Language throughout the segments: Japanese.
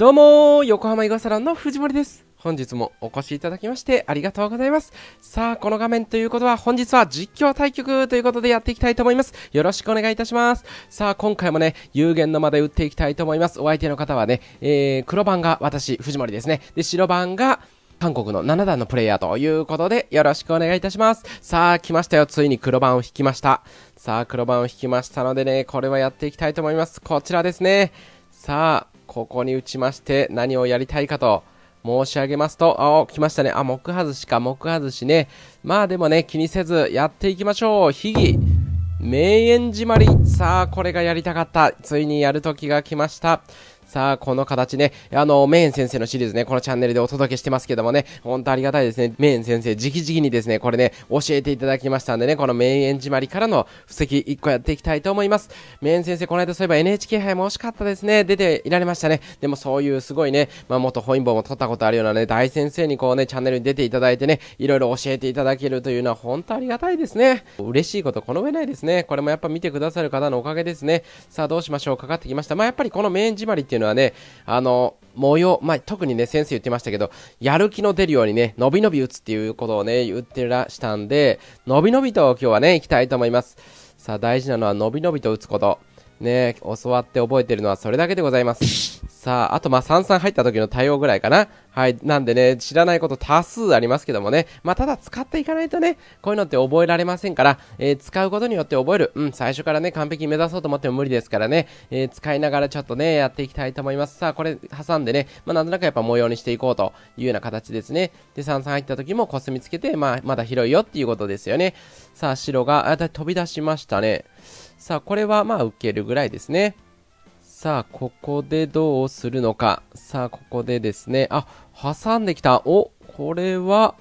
どうも横浜イガサランの藤森です。本日もお越しいただきましてありがとうございます。さあ、この画面ということは本日は実況対局ということでやっていきたいと思います。よろしくお願いいたします。さあ、今回もね、有限の間で打っていきたいと思います。お相手の方はね、えー、黒番が私、藤森ですね。で、白番が、韓国の7段のプレイヤーということで、よろしくお願いいたします。さあ、来ましたよ。ついに黒番を引きました。さあ、黒番を引きましたのでね、これはやっていきたいと思います。こちらですね。さあ、ここに打ちまして何をやりたいかと申し上げますと、あ、来ましたね。あ、木外しか、木外しね。まあでもね、気にせずやっていきましょう。ひぎ、名演締まり。さあ、これがやりたかった。ついにやる時が来ました。さあ、この形ね、あの、メイン先生のシリーズね、このチャンネルでお届けしてますけどもね、ほんとありがたいですね。メイン先生、直々にですね、これね、教えていただきましたんでね、このメイン締まりからの布石1個やっていきたいと思います。メイン先生、この間そういえば NHK 杯も惜しかったですね。出ていられましたね。でもそういうすごいね、まあ、元本因坊も取ったことあるようなね、大先生にこうね、チャンネルに出ていただいてね、いろいろ教えていただけるというのは本当ありがたいですね。嬉しいこと、この上ないですね。これもやっぱ見てくださる方のおかげですね。さあ、どうしましょう。かかってきました。まあ、やっぱりこのメイン締まりっていううのはね、あの、模様、まあ、特にね、先生言ってましたけど、やる気の出るようにね、伸び伸び打つっていうことをね、言ってらしたんで、伸び伸びと今日はね、行きたいと思います。さあ、大事なのは伸び伸びと打つこと。ね教わって覚えてるのはそれだけでございます。さあ、あとまあ33入った時の対応ぐらいかな。はい。なんでね、知らないこと多数ありますけどもね。まあただ使っていかないとね、こういうのって覚えられませんから、えー、使うことによって覚える。うん、最初からね、完璧に目指そうと思っても無理ですからね、えー、使いながらちょっとね、やっていきたいと思います。さあ、これ挟んでね、まあなんとなくやっぱ模様にしていこうというような形ですね。で、33入った時もコスミつけて、まあまだ広いよっていうことですよね。さあ、白が、あ、飛び出しましたね。さあ、これはまあ受けるぐらいですね。さあ、ここでどうするのか。さあ、ここでですね。あ、挟んできた。お、これは、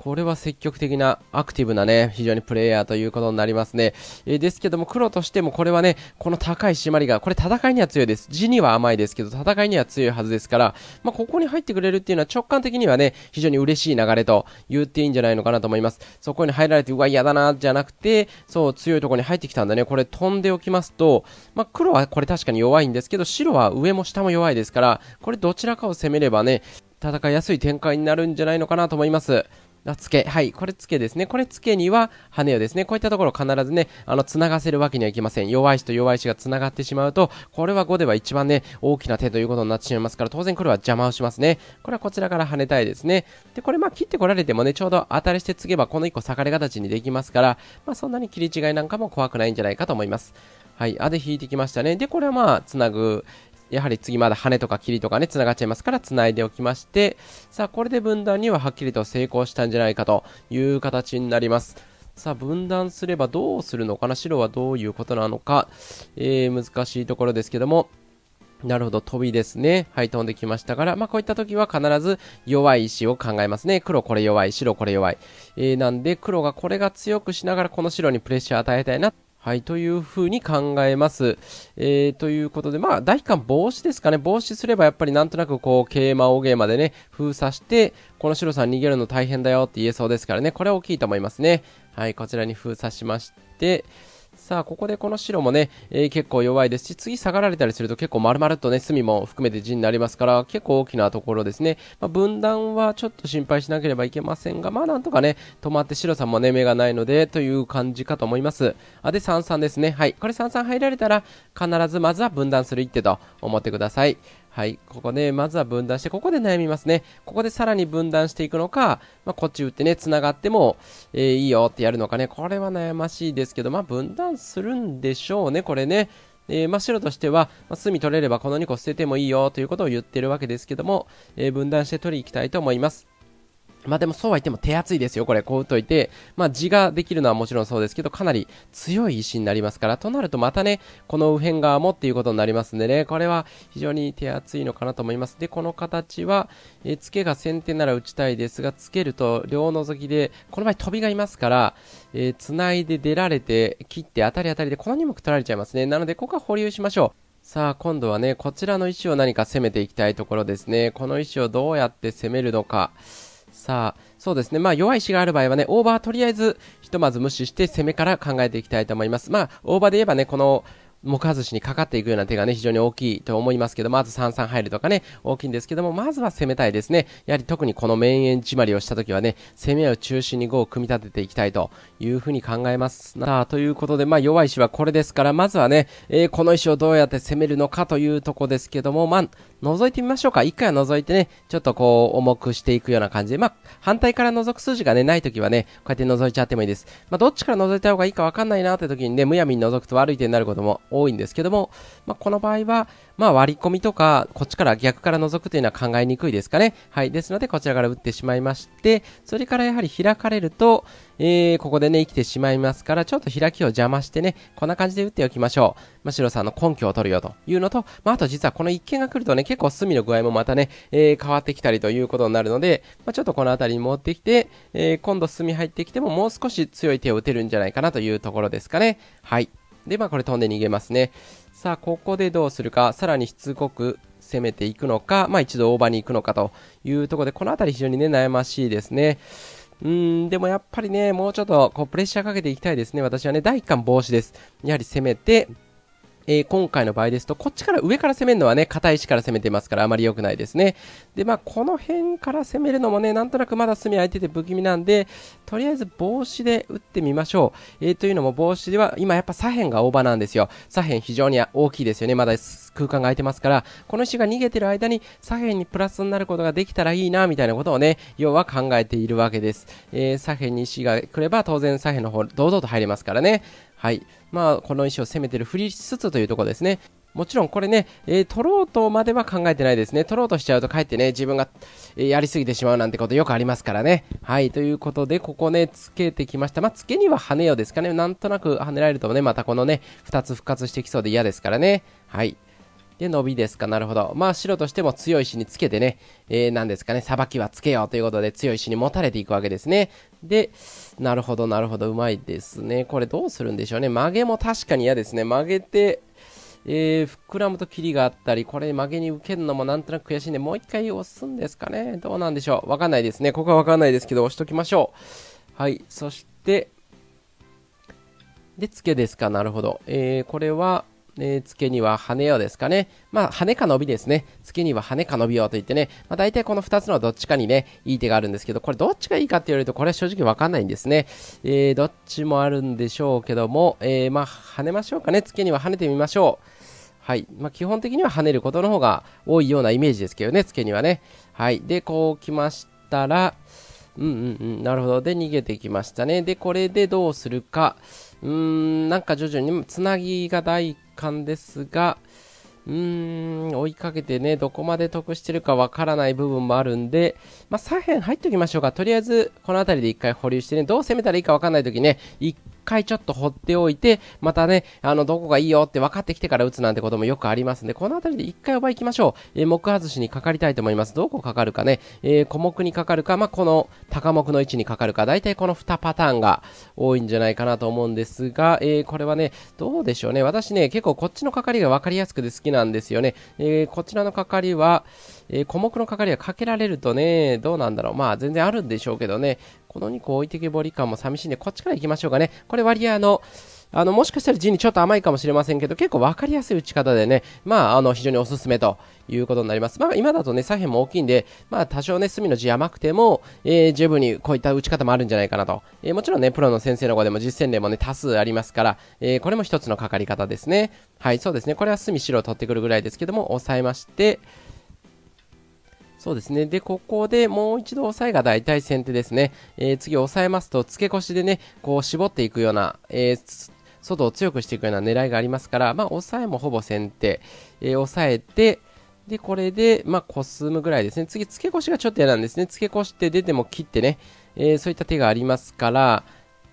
これは積極的なアクティブなね、非常にプレイヤーということになりますね。えー、ですけども、黒としてもこれはね、この高い締まりが、これ戦いには強いです。地には甘いですけど、戦いには強いはずですから、まあ、ここに入ってくれるっていうのは直感的にはね、非常に嬉しい流れと言っていいんじゃないのかなと思います。そこに入られて、うわ、嫌だな、じゃなくて、そう、強いところに入ってきたんだね。これ飛んでおきますと、まあ、黒はこれ確かに弱いんですけど、白は上も下も弱いですから、これどちらかを攻めればね、戦いやすい展開になるんじゃないのかなと思います。つけ。はい。これつけですね。これつけには、羽をですね。こういったところ必ずね、あの、繋がせるわけにはいきません。弱い石と弱い石が繋がってしまうと、これは5では一番ね、大きな手ということになってしまいますから、当然これは邪魔をしますね。これはこちらから跳ねたいですね。で、これまあ切ってこられてもね、ちょうど当たりしてつけば、この1個裂かれ形にできますから、まあそんなに切り違いなんかも怖くないんじゃないかと思います。はい。あで引いてきましたね。で、これはまあ、つなぐ、やはり次まだ羽とか霧とかね、繋がっちゃいますから、繋いでおきまして、さあ、これで分断にははっきりと成功したんじゃないかという形になります。さあ、分断すればどうするのかな白はどういうことなのか、えー、難しいところですけども、なるほど、飛びですね。はい、飛んできましたから、まあ、こういった時は必ず弱い石を考えますね。黒これ弱い、白これ弱い。えー、なんで、黒がこれが強くしながら、この白にプレッシャー与えたいな。はい、というふうに考えます。えー、ということで、まあ、大官防止ですかね。防止すればやっぱりなんとなくこう、桂馬、大ゲーまでね、封鎖して、この白さん逃げるの大変だよって言えそうですからね。これは大きいと思いますね。はい、こちらに封鎖しまして、さあ、ここでこの白もね、えー、結構弱いですし、次下がられたりすると結構丸々とね、隅も含めて地になりますから、結構大きなところですね。まあ、分断はちょっと心配しなければいけませんが、まあなんとかね、止まって白さんもね、目がないので、という感じかと思います。あ、で、3-3ですね。はい。これ3-3入られたら、必ずまずは分断する一手と思ってください。はい。ここで、まずは分断して、ここで悩みますね。ここでさらに分断していくのか、まあ、こっち打ってね、繋がっても、えー、いいよってやるのかね。これは悩ましいですけど、まあ、分断するんでしょうね、これね。えー、まあ、白としては、まあ、隅取れればこの2個捨ててもいいよということを言ってるわけですけども、えー、分断して取りに行きたいと思います。まあでもそうは言っても手厚いですよ、これ。こう打っといて、まあ地ができるのはもちろんそうですけど、かなり強い石になりますから、となるとまたね、この右辺側もっていうことになりますんでね、これは非常に手厚いのかなと思います。で、この形は、えー、けが先手なら打ちたいですが、付けると両覗きで、この場合飛びがいますから、えー、繋いで出られて、切って当たり当たりで、この2目取られちゃいますね。なので、ここは保留しましょう。さあ、今度はね、こちらの石を何か攻めていきたいところですね。この石をどうやって攻めるのか。さあ、そうですね。まあ、弱い石がある場合はね、オーバーとりあえず、ひとまず無視して攻めから考えていきたいと思います。まあ、オーバーで言えばね、この、木外しにかかっていくような手がね、非常に大きいと思いますけど、まず3々入るとかね、大きいんですけども、まずは攻めたいですね。やはり特にこの面縁締まりをした時はね、攻めを中心に5を組み立てていきたいというふうに考えます。さあ、ということで、まあ弱い石はこれですから、まずはね、えー、この石をどうやって攻めるのかというとこですけども、まあ、覗いてみましょうか。一回は覗いてね、ちょっとこう、重くしていくような感じで、まあ、反対から覗く数字がね、ないときはね、こうやって覗いちゃってもいいです。まあ、どっちから覗いた方がいいかわかんないなって時にね、むやみに覗くと悪い点になることも多いんですけども、まあ、この場合は、まあ、割り込みとか、こっちから逆から覗くというのは考えにくいですかね。はい。ですので、こちらから打ってしまいまして、それからやはり開かれると、えー、ここでね、生きてしまいますから、ちょっと開きを邪魔してね、こんな感じで打っておきましょう。ましろさんの根拠を取るよというのと、まあ、あと実はこの一件が来るとね、結構隅の具合もまたね、えー、変わってきたりということになるので、まあ、ちょっとこの辺りに持ってきて、えー、今度隅入ってきてももう少し強い手を打てるんじゃないかなというところですかね。はい。で、まあ、これ飛んで逃げますね。さあ、ここでどうするか、さらにしつこく攻めていくのか、まあ、一度大場に行くのかというところで、この辺り非常にね、悩ましいですね。うん、でもやっぱりね、もうちょっとこうプレッシャーかけていきたいですね。私はね、第1巻防止です。やはり攻めて、えー、今回の場合ですと、こっちから上から攻めるのはね、硬い石から攻めてますからあまり良くないですね。で、まあ、この辺から攻めるのもね、なんとなくまだ隅空いてて不気味なんで、とりあえず帽子で打ってみましょう。えー、というのも帽子では、今やっぱ左辺が大場なんですよ。左辺非常に大きいですよね。まだ空間が空いてますから、この石が逃げてる間に左辺にプラスになることができたらいいな、みたいなことをね、要は考えているわけです。えー、左辺に石が来れば、当然左辺の方、堂々と入れますからね。はい。まあ、この石を攻めてるふりしつつというところですね。もちろんこれね、えー、取ろうとまでは考えてないですね。取ろうとしちゃうとかえってね、自分が、えー、やりすぎてしまうなんてことよくありますからね。はい。ということで、ここね、つけてきました。まあ、つけには跳ねようですかね。なんとなく跳ねられるとね、またこのね、2つ復活してきそうで嫌ですからね。はい。で、伸びですか。なるほど。まあ、白としても強い石につけてね、えー、なんですかね、裁きはつけようということで、強い石に持たれていくわけですね。で、なるほど、なるほど、うまいですね。これどうするんでしょうね。曲げも確かに嫌ですね。曲げて、えー、膨らむとキリがあったり、これ曲げに受けるのもなんとなく悔しいんで、もう一回押すんですかね。どうなんでしょう。わかんないですね。ここはわかんないですけど、押しときましょう。はい。そして、で、付けですか。なるほど。えー、これは、え付けには羽をですかね。まあ、羽か伸びですね。付けには羽か伸びよと言ってね、まあ、大体この2つのどっちかにね、いい手があるんですけど、これどっちがいいかって言われると、これは正直わかんないんですね。えー、どっちもあるんでしょうけども、えー、まあ、跳ねましょうかね。付けには跳ねてみましょう。はい。まあ、基本的には跳ねることの方が多いようなイメージですけどね、付けにはね。はい。で、こう来ましたら、うんうんうん、なるほど。で、逃げてきましたね。で、これでどうするか。うーん、なんか徐々につなぎが大間ですが、うーん、追いかけてね、どこまで得してるかわからない部分もあるんで、まあ、左辺入っておきましょうか。とりあえず、この辺りで一回保留してね、どう攻めたらいいかわかんないときね、一回ちょっと放っておいて、またね、あの、どこがいいよって分かってきてから打つなんてこともよくありますんで、この辺りで一回おば行きましょう。えー、木外しにかかりたいと思います。どこかかるかね、えー、小目にかかるか、まあ、この高目の位置にかかるか、大体この2パターンが多いんじゃないかなと思うんですが、えー、これはね、どうでしょうね。私ね、結構こっちのかかりが分かりやすくて好きなんですよね。えー、こちらのかかりは、えー、小目のかかりがかけられるとね、どうなんだろう。まあ、全然あるんでしょうけどね。この2個置いてけぼり感も寂しいんで、こっちから行きましょうかね。これ割合の、あの、もしかしたら陣にちょっと甘いかもしれませんけど、結構分かりやすい打ち方でね、まあ、あの、非常におすすめということになります。まあ、今だとね、左辺も大きいんで、まあ、多少ね、隅の字甘くても、えー、十分にこういった打ち方もあるんじゃないかなと。えー、もちろんね、プロの先生の方でも実践例もね、多数ありますから、えー、これも一つのかかり方ですね。はい、そうですね。これは隅白を取ってくるぐらいですけども、押さえまして、そうですね。で、ここでもう一度押さえが大体先手ですね。えー、次さえますと、付けしでね、こう絞っていくような、えー、外を強くしていくような狙いがありますから、まあ、さえもほぼ先手。えー、さえて、で、これで、まあ、コスむぐらいですね。次、付けしがちょっと嫌なんですね。付け越って出ても切ってね、えー、そういった手がありますから、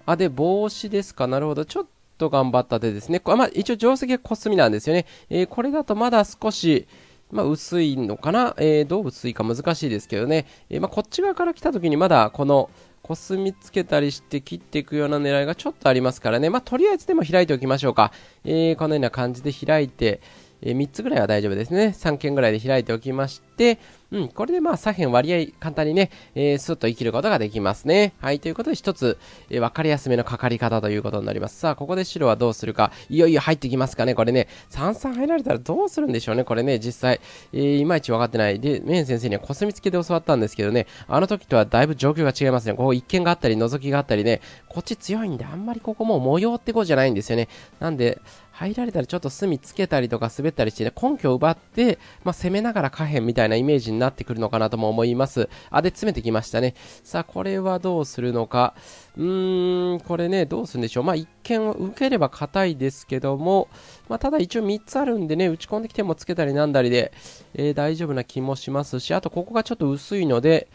あ、で、帽子ですか。なるほど。ちょっと頑張った手ですね。こまあ、一応定石はコスみなんですよね。えー、これだとまだ少し、まあ、薄いのかな、えー、どう薄いか難しいですけどね、えー、まあ、こっち側から来た時にまだこのコスミつけたりして切っていくような狙いがちょっとありますからね、まあ、とりあえずでも開いておきましょうか、えー、このような感じで開いて、え3つぐらいは大丈夫ですね3件ぐらいで開いておきまして、うん、これでまあ左辺割合簡単にね、えー、スッと生きることができますね。はい、ということで一つ、えー、分かりやすめのかかり方ということになります。さあ、ここで白はどうするか。いよいよ入ってきますかね、これね。三々入られたらどうするんでしょうね、これね、実際。えー、いまいち分かってない。で、メン先生にはコスミツけで教わったんですけどね、あの時とはだいぶ状況が違いますね。ここ一見があったり、覗きがあったりね、こっち強いんで、あんまりここも模様ってこうじゃないんですよね。なんで、入られたらちょっと隅つけたりとか滑ったりして、ね、根拠を奪って、まあ、攻めながら下辺みたいなイメージにになってくるのかなとも思います。あ、で、詰めてきましたね。さあ、これはどうするのか。うーん、これね、どうするんでしょう。まあ、一見受ければ硬いですけども、まあ、ただ一応3つあるんでね、打ち込んできてもつけたりなんだりで、えー、大丈夫な気もしますし、あとここがちょっと薄いので、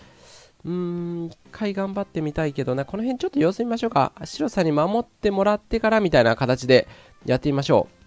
うーん、一回頑張ってみたいけどな、この辺ちょっと様子見ましょうか。白さに守ってもらってからみたいな形でやってみましょう。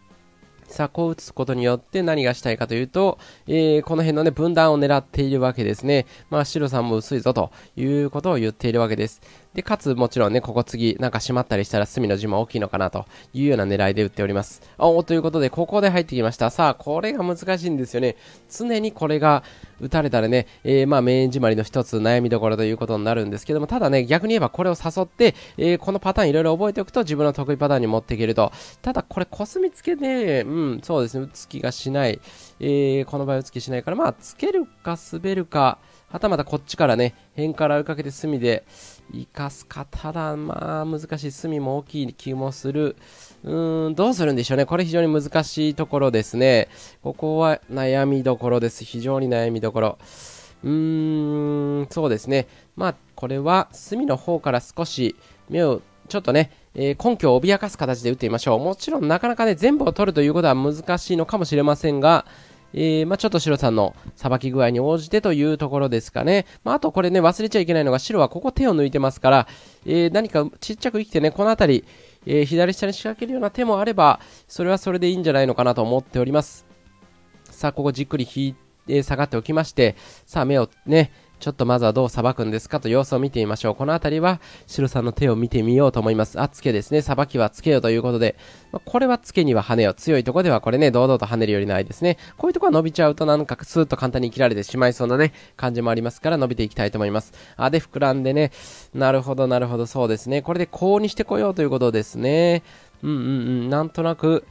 さあ、こう打つことによって何がしたいかというと、えー、この辺のね、分断を狙っているわけですね。まあ、白さんも薄いぞということを言っているわけです。で、かつ、もちろんね、ここ次、なんか閉まったりしたら隅の字も大きいのかなというような狙いで打っております。おということで、ここで入ってきました。さあ、これが難しいんですよね。常にこれが打たれたらね、えー、まあ、メイン締まりの一つ悩みどころということになるんですけども、ただね、逆に言えばこれを誘って、えー、このパターンいろいろ覚えておくと自分の得意パターンに持っていけると。ただ、これ、コスミつけで、うん、そうですね、打つ気がしない。えー、この場合打つ気しないから、まあ、つけるか滑るか、はたまたこっちからね、辺から追いかけて隅で生かすか。ただ、まあ、難しい。隅も大きい気もする。うーん、どうするんでしょうね。これ非常に難しいところですね。ここは悩みどころです。非常に悩みどころ。うーん、そうですね。まあ、これは隅の方から少し目をちょっとね、えー、根拠を脅かす形で打ってみましょう。もちろんなかなかね、全部を取るということは難しいのかもしれませんが、えー、まあ、ちょっと白さんのさばき具合に応じてというところですかね。まあ、あとこれね、忘れちゃいけないのが、白はここ手を抜いてますから、えー、何かちっちゃく生きてね、この辺り、えー、左下に仕掛けるような手もあれば、それはそれでいいんじゃないのかなと思っております。さあ、ここじっくり引いて、え下がっておきまして、さあ、目をね、ちょっとまずはどう裁くんですかと様子を見てみましょう。この辺りは、白さんの手を見てみようと思います。あ、つけですね。さばきはつけよということで、まあ、これはつけには跳ねよ。強いとこではこれね、堂々と跳ねるよりないですね。こういうとこは伸びちゃうとなんかスーッと簡単に切られてしまいそうなね、感じもありますから伸びていきたいと思います。あ、で、膨らんでね。なるほど、なるほど、そうですね。これでこうにしてこようということですね。うんうんうん、なんとなく、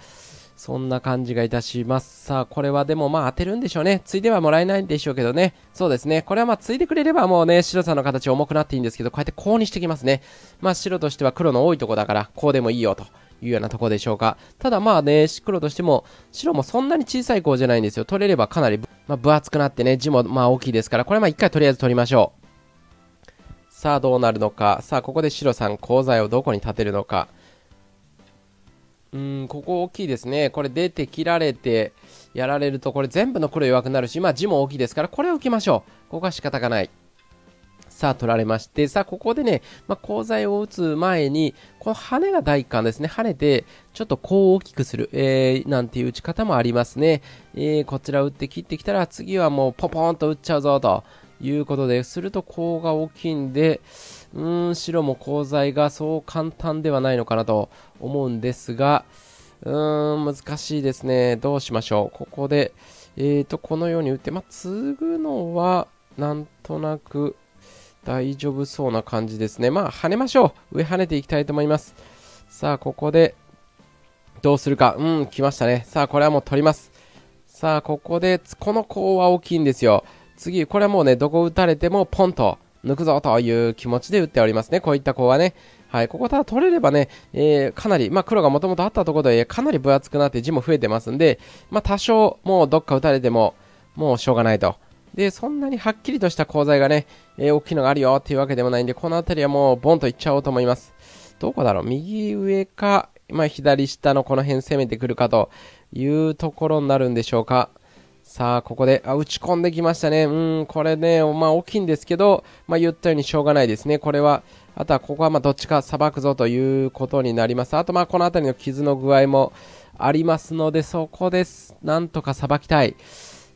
そんな感じがいたします。さあ、これはでもまあ当てるんでしょうね。ついではもらえないんでしょうけどね。そうですね。これはまあついでくれればもうね、白さんの形重くなっていいんですけど、こうやってコウにしてきますね。まあ白としては黒の多いとこだから、こうでもいいよと。いうようなとこでしょうか。ただまあね、黒としても、白もそんなに小さい子じゃないんですよ。取れればかなり、まあ、分厚くなってね、字もまあ大きいですから、これまあ一回とりあえず取りましょう。さあどうなるのか。さあここで白さん、鉱材をどこに立てるのか。うん、ここ大きいですね。これ出て切られてやられると、これ全部の黒弱くなるし、まあ字も大きいですから、これを受けましょう。ここは仕方がない。さあ、取られまして、さあ、ここでね、まあ、鋼材を打つ前に、この羽が第一感ですね。跳ねて、ちょっとこう大きくする、えー、なんていう打ち方もありますね。えー、こちら打って切ってきたら、次はもうポポーンと打っちゃうぞと。いうことです。すると、コウが大きいんで、うーん、白もコウ材がそう簡単ではないのかなと思うんですが、うーん、難しいですね。どうしましょう。ここで、えーと、このように打って、まあ、継ぐのは、なんとなく、大丈夫そうな感じですね。まあ、跳ねましょう。上跳ねていきたいと思います。さあ、ここで、どうするか。うん、来ましたね。さあ、これはもう取ります。さあ、ここで、このコウは大きいんですよ。次、これはもうね、どこ打たれてもポンと抜くぞという気持ちで打っておりますね。こういった子はね。はい、ここただ取れればね、えー、かなり、まあ、黒がもともとあったところで、かなり分厚くなって字も増えてますんで、まあ、多少、もうどっか打たれても、もうしょうがないと。で、そんなにはっきりとした鋼材がね、えー、大きいのがあるよっていうわけでもないんで、この辺りはもうボンといっちゃおうと思います。どこだろう右上か、まあ、左下のこの辺攻めてくるかというところになるんでしょうか。さあ、ここで、あ、打ち込んできましたね。うん、これね、まあ、大きいんですけど、まあ、言ったようにしょうがないですね。これは、あとは、ここは、まあ、どっちか裁くぞということになります。あと、まあ、この辺りの傷の具合もありますので、そこです。なんとか裁きたい。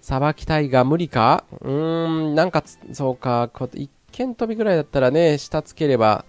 裁きたいが無理かうーん、なんか、そうか、一間飛びぐらいだったらね、下つければ、